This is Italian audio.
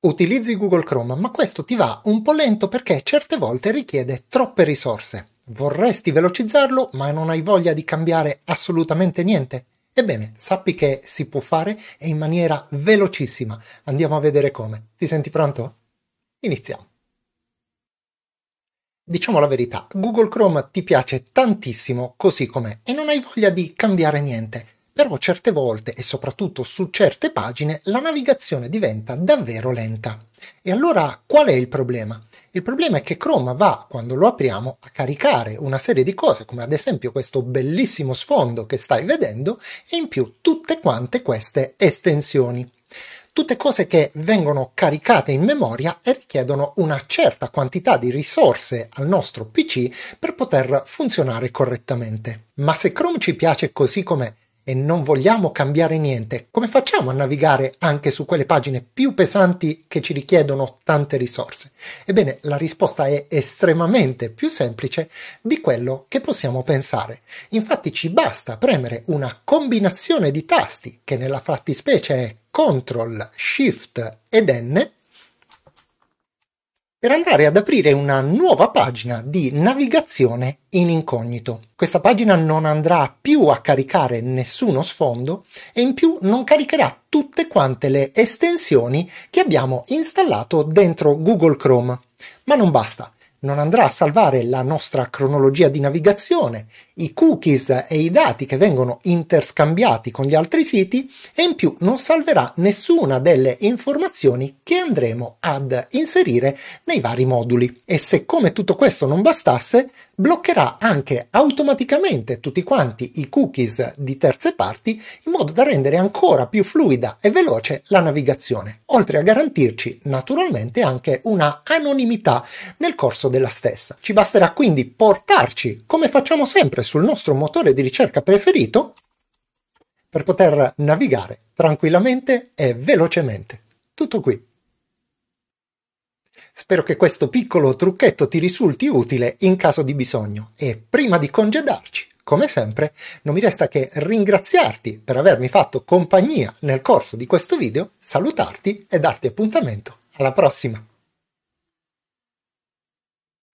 Utilizzi Google Chrome, ma questo ti va un po' lento perché certe volte richiede troppe risorse. Vorresti velocizzarlo, ma non hai voglia di cambiare assolutamente niente? Ebbene, sappi che si può fare e in maniera velocissima. Andiamo a vedere come. Ti senti pronto? Iniziamo. Diciamo la verità, Google Chrome ti piace tantissimo così com'è e non hai voglia di cambiare niente però certe volte e soprattutto su certe pagine la navigazione diventa davvero lenta. E allora qual è il problema? Il problema è che Chrome va, quando lo apriamo, a caricare una serie di cose, come ad esempio questo bellissimo sfondo che stai vedendo, e in più tutte quante queste estensioni tutte cose che vengono caricate in memoria e richiedono una certa quantità di risorse al nostro PC per poter funzionare correttamente. Ma se Chrome ci piace così com'è, e non vogliamo cambiare niente, come facciamo a navigare anche su quelle pagine più pesanti che ci richiedono tante risorse? Ebbene, la risposta è estremamente più semplice di quello che possiamo pensare. Infatti ci basta premere una combinazione di tasti, che nella fattispecie è Ctrl, Shift ed N, per andare ad aprire una nuova pagina di navigazione in incognito. Questa pagina non andrà più a caricare nessuno sfondo e in più non caricherà tutte quante le estensioni che abbiamo installato dentro Google Chrome. Ma non basta, non andrà a salvare la nostra cronologia di navigazione, i cookies e i dati che vengono interscambiati con gli altri siti e in più non salverà nessuna delle informazioni che andremo ad inserire nei vari moduli. E se come tutto questo non bastasse, bloccherà anche automaticamente tutti quanti i cookies di terze parti in modo da rendere ancora più fluida e veloce la navigazione, oltre a garantirci naturalmente anche una anonimità nel corso successo della stessa. Ci basterà quindi portarci, come facciamo sempre, sul nostro motore di ricerca preferito per poter navigare tranquillamente e velocemente. Tutto qui. Spero che questo piccolo trucchetto ti risulti utile in caso di bisogno e prima di congedarci, come sempre, non mi resta che ringraziarti per avermi fatto compagnia nel corso di questo video, salutarti e darti appuntamento alla prossima.